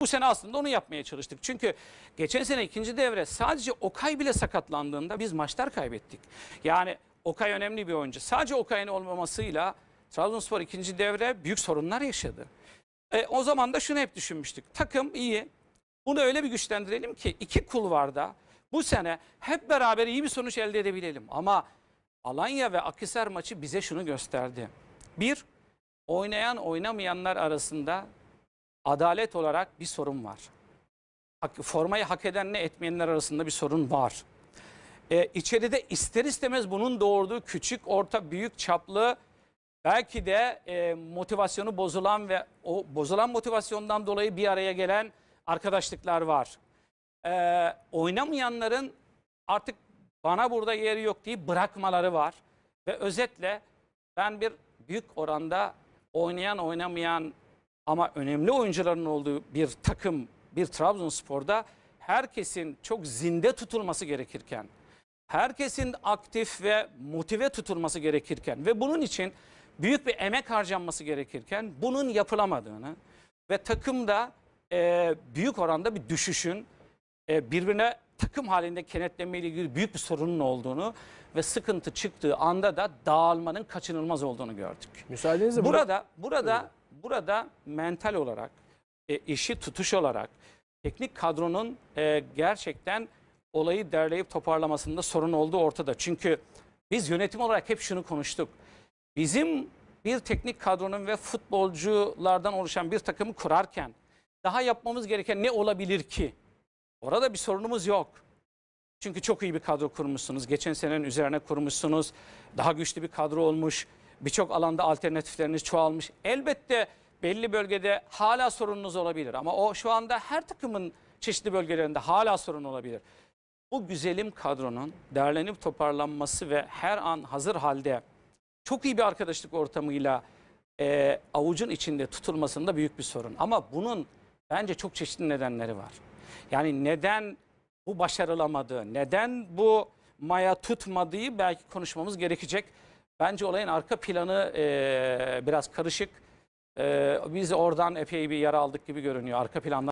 Bu sene aslında onu yapmaya çalıştık. Çünkü geçen sene ikinci devre sadece Okay bile sakatlandığında biz maçlar kaybettik. Yani Okay önemli bir oyuncu. Sadece Okay'ın olmamasıyla Trabzonspor ikinci devre büyük sorunlar yaşadı. E, o zaman da şunu hep düşünmüştük. Takım iyi. Bunu öyle bir güçlendirelim ki iki kulvarda bu sene hep beraber iyi bir sonuç elde edebilelim. Ama Alanya ve Akhisar maçı bize şunu gösterdi. Bir, oynayan oynamayanlar arasında adalet olarak bir sorun var. Formayı hak edenle etmeyenler arasında bir sorun var. Ee, içeride ister istemez bunun doğurduğu küçük, orta, büyük çaplı belki de e, motivasyonu bozulan ve o bozulan motivasyondan dolayı bir araya gelen arkadaşlıklar var. Ee, oynamayanların artık bana burada yeri yok diye bırakmaları var. Ve özetle ben bir büyük oranda oynayan oynamayan ama önemli oyuncuların olduğu bir takım, bir Trabzonspor'da herkesin çok zinde tutulması gerekirken, herkesin aktif ve motive tutulması gerekirken ve bunun için büyük bir emek harcanması gerekirken bunun yapılamadığını ve takımda e, büyük oranda bir düşüşün e, birbirine takım halinde kenetlenmeyle ilgili büyük bir sorunun olduğunu ve sıkıntı çıktığı anda da dağılmanın kaçınılmaz olduğunu gördük. Müsaadenizle burada burada, burada burada mental olarak, e, işi tutuş olarak, teknik kadronun e, gerçekten olayı derleyip toparlamasında sorun olduğu ortada. Çünkü biz yönetim olarak hep şunu konuştuk. Bizim bir teknik kadronun ve futbolculardan oluşan bir takımı kurarken daha yapmamız gereken ne olabilir ki? Orada bir sorunumuz yok. Çünkü çok iyi bir kadro kurmuşsunuz. Geçen senenin üzerine kurmuşsunuz. Daha güçlü bir kadro olmuş. Birçok alanda alternatifleriniz çoğalmış. Elbette belli bölgede hala sorununuz olabilir ama o şu anda her takımın çeşitli bölgelerinde hala sorun olabilir. Bu güzelim kadronun derlenip toparlanması ve her an hazır halde çok iyi bir arkadaşlık ortamıyla e, avucun içinde tutulmasında büyük bir sorun. Ama bunun bence çok çeşitli nedenleri var. Yani neden bu başarılamadığı, neden bu maya tutmadığı belki konuşmamız gerekecek. Bence olayın arka planı e, biraz karışık. E, biz oradan epey bir yara aldık gibi görünüyor. Arka planlar